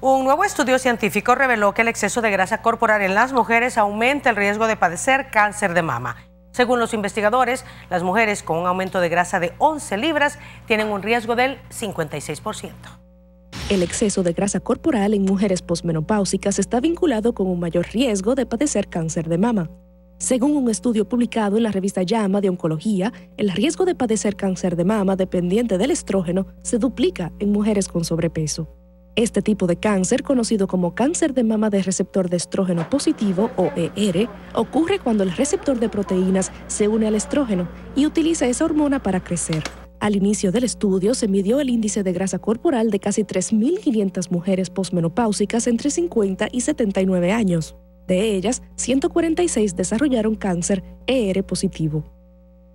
Un nuevo estudio científico reveló que el exceso de grasa corporal en las mujeres aumenta el riesgo de padecer cáncer de mama. Según los investigadores, las mujeres con un aumento de grasa de 11 libras tienen un riesgo del 56%. El exceso de grasa corporal en mujeres posmenopáusicas está vinculado con un mayor riesgo de padecer cáncer de mama. Según un estudio publicado en la revista Llama de Oncología, el riesgo de padecer cáncer de mama dependiente del estrógeno se duplica en mujeres con sobrepeso. Este tipo de cáncer, conocido como cáncer de mama de receptor de estrógeno positivo o ER, ocurre cuando el receptor de proteínas se une al estrógeno y utiliza esa hormona para crecer. Al inicio del estudio se midió el índice de grasa corporal de casi 3.500 mujeres posmenopáusicas entre 50 y 79 años. De ellas, 146 desarrollaron cáncer ER positivo.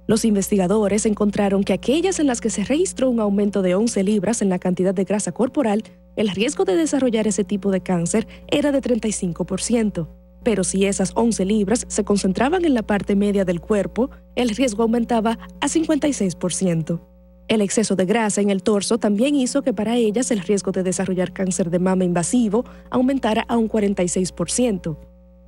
Los investigadores encontraron que aquellas en las que se registró un aumento de 11 libras en la cantidad de grasa corporal el riesgo de desarrollar ese tipo de cáncer era de 35%. Pero si esas 11 libras se concentraban en la parte media del cuerpo, el riesgo aumentaba a 56%. El exceso de grasa en el torso también hizo que para ellas el riesgo de desarrollar cáncer de mama invasivo aumentara a un 46%.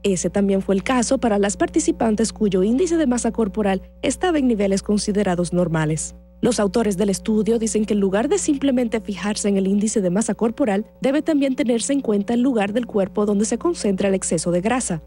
Ese también fue el caso para las participantes cuyo índice de masa corporal estaba en niveles considerados normales. Los autores del estudio dicen que en lugar de simplemente fijarse en el índice de masa corporal, debe también tenerse en cuenta el lugar del cuerpo donde se concentra el exceso de grasa.